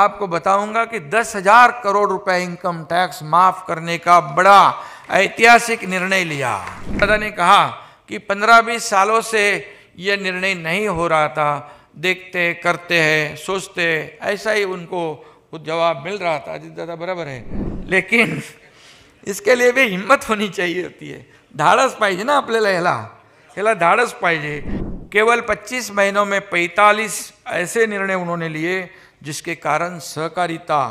आपको बताऊंगा कि दस हजार करोड़ रुपए इनकम टैक्स माफ करने का बड़ा ऐतिहासिक निर्णय लिया दादा ने कहा कि पंद्रह बीस सालों से यह निर्णय नहीं हो रहा था देखते करते हैं सोचते ऐसा ही उनको जवाब मिल रहा था अजीत दादा बराबर है लेकिन इसके लिए भी हिम्मत होनी चाहिए होती है धाडस पाइजे ना अपने ह्याला हेला धाडस पाइजे केवल 25 महीनों में 45 ऐसे निर्णय उन्होंने लिए जिसके कारण सहकारिता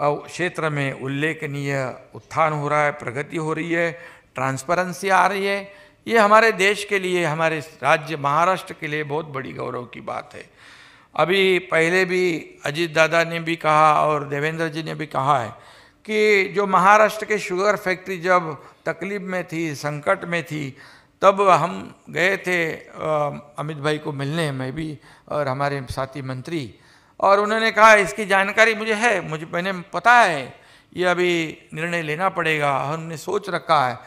क्षेत्र में उल्लेखनीय उत्थान हो रहा है प्रगति हो रही है ट्रांसपेरेंसी आ रही है ये हमारे देश के लिए हमारे राज्य महाराष्ट्र के लिए बहुत बड़ी गौरव की बात है अभी पहले भी अजीत दादा ने भी कहा और देवेंद्र जी ने भी कहा है कि जो महाराष्ट्र के शुगर फैक्ट्री जब तकलीफ में थी संकट में थी तब हम गए थे अमित भाई को मिलने मैं भी और हमारे साथी मंत्री और उन्होंने कहा इसकी जानकारी मुझे है मुझे मैंने पता है ये अभी निर्णय लेना पड़ेगा हमने सोच रखा है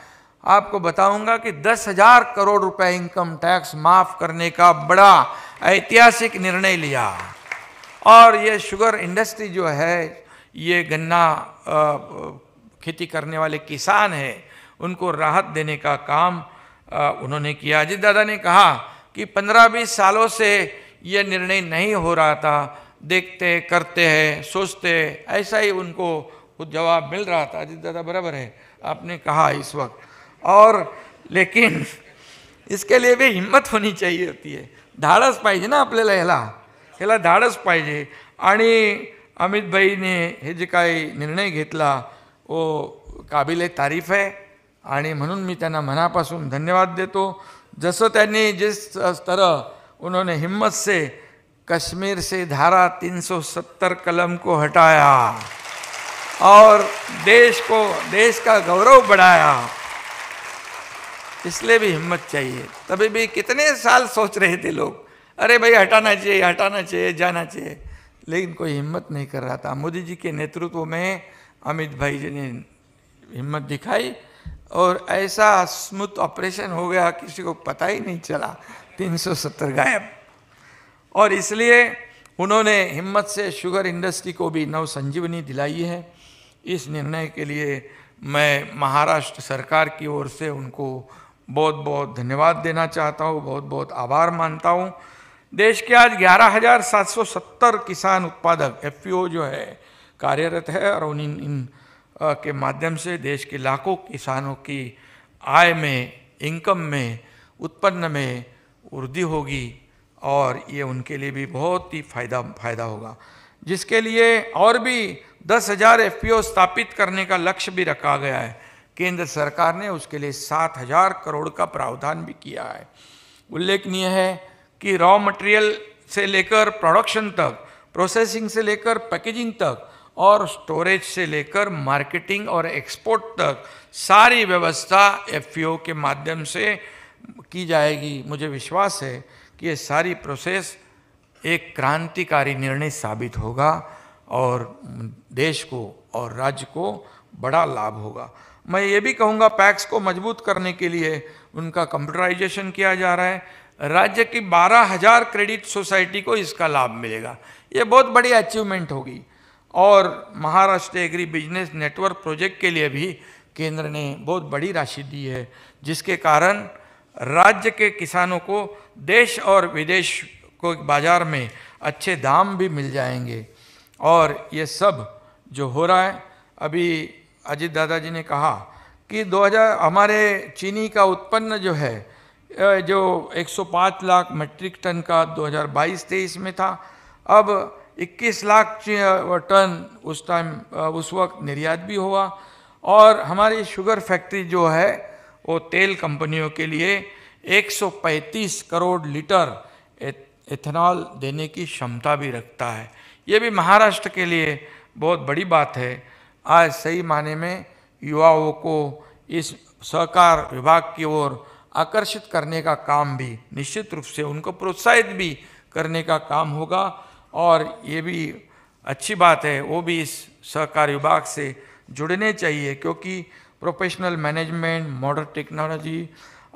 आपको बताऊंगा कि दस हजार करोड़ रुपए इनकम टैक्स माफ करने का बड़ा ऐतिहासिक निर्णय लिया और ये शुगर इंडस्ट्री जो है ये गन्ना खेती करने वाले किसान हैं उनको राहत देने का काम उन्होंने किया अजित दादा ने कहा कि पंद्रह बीस सालों से ये निर्णय नहीं हो रहा था देखते करते हैं सोचते ऐसा ही उनको जवाब मिल रहा था अजीत दादा बराबर है आपने कहा इस वक्त और लेकिन इसके लिए भी हिम्मत होनी चाहिए होती है धाडस पाहिजे ना आपल्याला ह्याला ह्याला धाडस पाहिजे आणि अमित भाईने हे जे काही निर्णय घेतला वो काबिले तारीफ आहे आणि म्हणून मी त्यांना मनापासून धन्यवाद देतो जसं त्यांनी जिस तर उन्होंने हिम्मत से कश्मीर से धारा 370 कलम को हटाया और देश को देश का गौरव बढ़ाया इसलिए भी हिम्मत चाहिए तभी भी कितने साल सोच रहे थे लोग अरे भाई हटाना चाहिए हटाना चाहिए जाना चाहिए लेकिन कोई हिम्मत नहीं कर रहा था मोदी जी के नेतृत्व में अमित भाई जी ने हिम्मत दिखाई और ऐसा स्मूथ ऑपरेशन हो गया किसी को पता ही नहीं चला 370 गायब और इसलिए उन्होंने हिम्मत से शुगर इंडस्ट्री को भी नव संजीवनी दिलाई है इस निर्णय के लिए मैं महाराष्ट्र सरकार की ओर से उनको बहुत बहुत धन्यवाद देना चाहता हूँ बहुत बहुत आभार मानता हूँ देश के आज 11,770 किसान उत्पादक एफ जो है कार्यरत है और उन इन, इन के माध्यम से देश के लाखों किसानों की आय में इनकम में उत्पन्न में वृद्धि होगी और ये उनके लिए भी बहुत ही फायदा फायदा होगा जिसके लिए और भी दस हज़ार एफ स्थापित करने का लक्ष्य भी रखा गया है केंद्र सरकार ने उसके लिए सात हज़ार करोड़ का प्रावधान भी किया है उल्लेखनीय है कि रॉ मटेरियल से लेकर प्रोडक्शन तक प्रोसेसिंग से लेकर पैकेजिंग तक और स्टोरेज से लेकर मार्केटिंग और एक्सपोर्ट तक सारी व्यवस्था एफ के माध्यम से की जाएगी मुझे विश्वास है कि ये सारी प्रोसेस एक क्रांतिकारी निर्णय साबित होगा और देश को और राज्य को बड़ा लाभ होगा मैं ये भी कहूँगा पैक्स को मजबूत करने के लिए उनका कंप्यूटराइजेशन किया जा रहा है राज्य की बारह हजार क्रेडिट सोसाइटी को इसका लाभ मिलेगा ये बहुत बड़ी अचीवमेंट होगी और Maharashtra agri business network project के लिए भी केंद्र ने बहुत बड़ी राशि दी है जिसके कारण राज्य के किसानों को देश और विदेश को बाज़ार में अच्छे दाम भी मिल जाएंगे और ये सब जो हो रहा है अभी अजीत दादाजी ने कहा कि 2000 हमारे चीनी का उत्पन्न जो है जो 105 लाख मेट्रिक टन का 2022-23 में था अब 21 लाख टन उस टाइम उस वक्त निर्यात भी हुआ और हमारी शुगर फैक्ट्री जो है वो तेल कंपनियों के लिए 135 करोड़ लीटर इथेनॉल देने की क्षमता भी रखता है ये भी महाराष्ट्र के लिए बहुत बड़ी बात है आज सही माने में युवाओं को इस सहकार विभाग की ओर आकर्षित करने का काम भी निश्चित रूप से उनको प्रोत्साहित भी करने का काम होगा और ये भी अच्छी बात है वो भी इस सहकार विभाग से जुड़ने चाहिए क्योंकि प्रोफेशनल मैनेजमेंट मॉडर्न टेक्नोलॉजी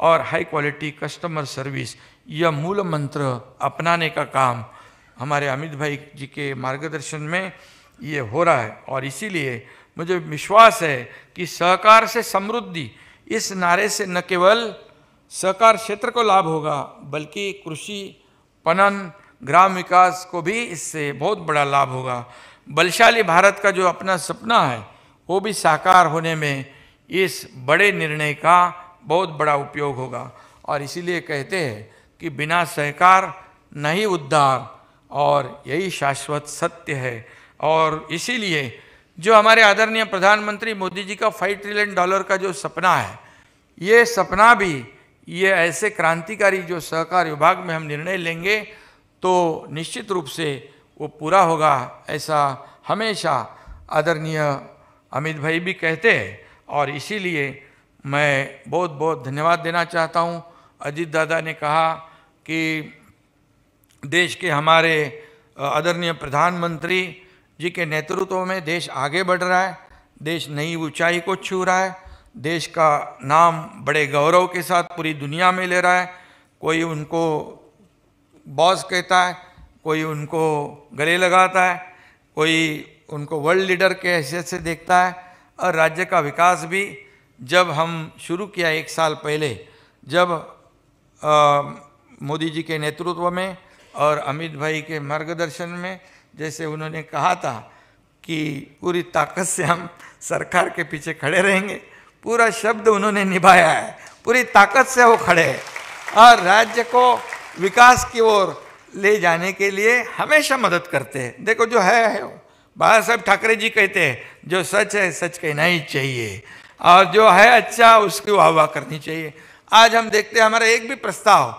और हाई क्वालिटी कस्टमर सर्विस यह मूल मंत्र अपनाने का काम हमारे अमित भाई जी के मार्गदर्शन में ये हो रहा है और इसीलिए मुझे विश्वास है कि सहकार से समृद्धि इस नारे से न केवल सहकार क्षेत्र को लाभ होगा बल्कि कृषि पनन ग्राम विकास को भी इससे बहुत बड़ा लाभ होगा बलशाली भारत का जो अपना सपना है वो भी साकार होने में इस बड़े निर्णय का बहुत बड़ा उपयोग होगा और इसीलिए कहते हैं कि बिना सहकार नहीं उद्धार और यही शाश्वत सत्य है और इसीलिए जो हमारे आदरणीय प्रधानमंत्री मोदी जी का फाइव ट्रिलियन डॉलर का जो सपना है ये सपना भी ये ऐसे क्रांतिकारी जो सहकार विभाग में हम निर्णय लेंगे तो निश्चित रूप से वो पूरा होगा ऐसा हमेशा आदरणीय अमित भाई भी कहते हैं और इसीलिए मैं बहुत बहुत धन्यवाद देना चाहता हूँ अजीत दादा ने कहा कि देश के हमारे आदरणीय प्रधानमंत्री जी के नेतृत्व में देश आगे बढ़ रहा है देश नई ऊंचाई को छू रहा है देश का नाम बड़े गौरव के साथ पूरी दुनिया में ले रहा है कोई उनको बॉस कहता है कोई उनको गले लगाता है कोई उनको वर्ल्ड लीडर के हैसियत से देखता है और राज्य का विकास भी जब हम शुरू किया एक साल पहले जब मोदी जी के नेतृत्व में और अमित भाई के मार्गदर्शन में जैसे उन्होंने कहा था कि पूरी ताकत से हम सरकार के पीछे खड़े रहेंगे पूरा शब्द उन्होंने निभाया है पूरी ताकत से वो खड़े हैं और राज्य को विकास की ओर ले जाने के लिए हमेशा मदद करते हैं देखो जो है, है वो बाबा साहब ठाकरे जी कहते हैं जो सच है सच कहना ही चाहिए और जो है अच्छा उसकी वाह वाह करनी चाहिए आज हम देखते हैं हमारा एक भी प्रस्ताव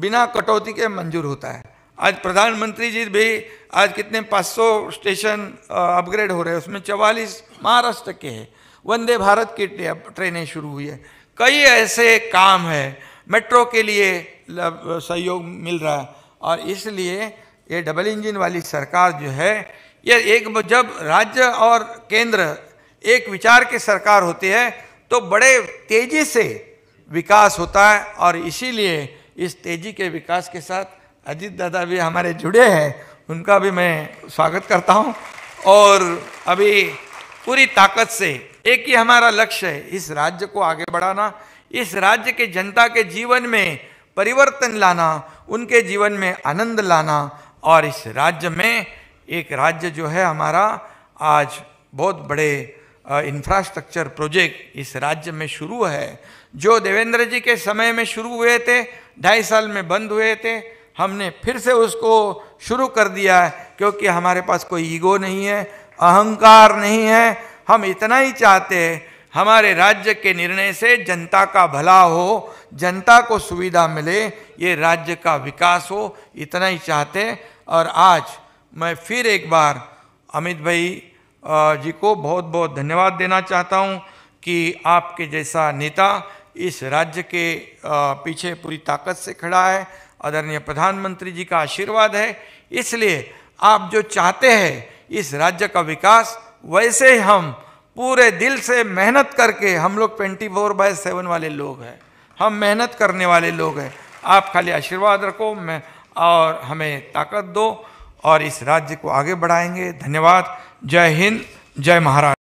बिना कटौती के मंजूर होता है आज प्रधानमंत्री जी भी आज कितने 500 स्टेशन अपग्रेड हो रहे हैं उसमें चवालीस महाराष्ट्र के हैं वंदे भारत की ट्रेनें शुरू हुई है कई ऐसे काम है मेट्रो के लिए सहयोग मिल रहा है और इसलिए ये डबल इंजन वाली सरकार जो है ये एक जब राज्य और केंद्र एक विचार की सरकार होती है तो बड़े तेजी से विकास होता है और इसीलिए इस तेजी के विकास के साथ अजीत दादा भी हमारे जुड़े हैं उनका भी मैं स्वागत करता हूं और अभी पूरी ताकत से एक ही हमारा लक्ष्य है इस राज्य को आगे बढ़ाना इस राज्य के जनता के जीवन में परिवर्तन लाना उनके जीवन में आनंद लाना और इस राज्य में एक राज्य जो है हमारा आज बहुत बड़े इंफ्रास्ट्रक्चर प्रोजेक्ट इस राज्य में शुरू है जो देवेंद्र जी के समय में शुरू हुए थे ढाई साल में बंद हुए थे हमने फिर से उसको शुरू कर दिया है क्योंकि हमारे पास कोई ईगो नहीं है अहंकार नहीं है हम इतना ही चाहते हैं हमारे राज्य के निर्णय से जनता का भला हो जनता को सुविधा मिले ये राज्य का विकास हो इतना ही चाहते और आज मैं फिर एक बार अमित भाई जी को बहुत बहुत धन्यवाद देना चाहता हूँ कि आपके जैसा नेता इस राज्य के पीछे पूरी ताकत से खड़ा है आदरणीय प्रधानमंत्री जी का आशीर्वाद है इसलिए आप जो चाहते हैं इस राज्य का विकास वैसे हम पूरे दिल से मेहनत करके हम लोग ट्वेंटी फोर बाय सेवन वाले लोग हैं हम मेहनत करने वाले लोग हैं आप खाली आशीर्वाद रखो मैं और हमें ताकत दो और इस राज्य को आगे बढ़ाएंगे धन्यवाद जय हिंद जय महाराष्ट्र